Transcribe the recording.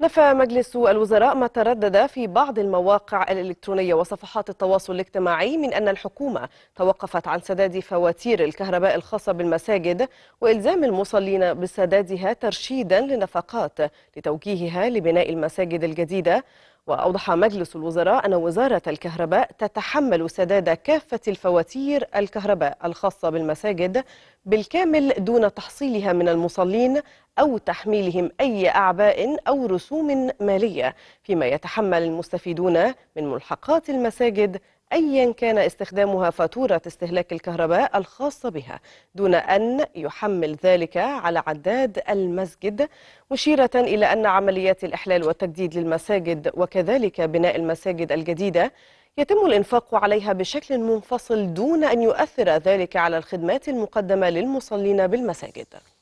نفى مجلس الوزراء ما تردد في بعض المواقع الإلكترونية وصفحات التواصل الاجتماعي من أن الحكومة توقفت عن سداد فواتير الكهرباء الخاصة بالمساجد وإلزام المصلين بسدادها ترشيدا لنفقات لتوجيهها لبناء المساجد الجديدة وأوضح مجلس الوزراء أن وزارة الكهرباء تتحمل سداد كافة الفواتير الكهرباء الخاصة بالمساجد بالكامل دون تحصيلها من المصلين أو تحميلهم أي أعباء أو رسوم مالية فيما يتحمل المستفيدون من ملحقات المساجد أيا كان استخدامها فاتورة استهلاك الكهرباء الخاصة بها دون أن يحمل ذلك على عداد المسجد مشيرة إلى أن عمليات الإحلال والتجديد للمساجد وكذلك بناء المساجد الجديدة يتم الإنفاق عليها بشكل منفصل دون أن يؤثر ذلك على الخدمات المقدمة للمصلين بالمساجد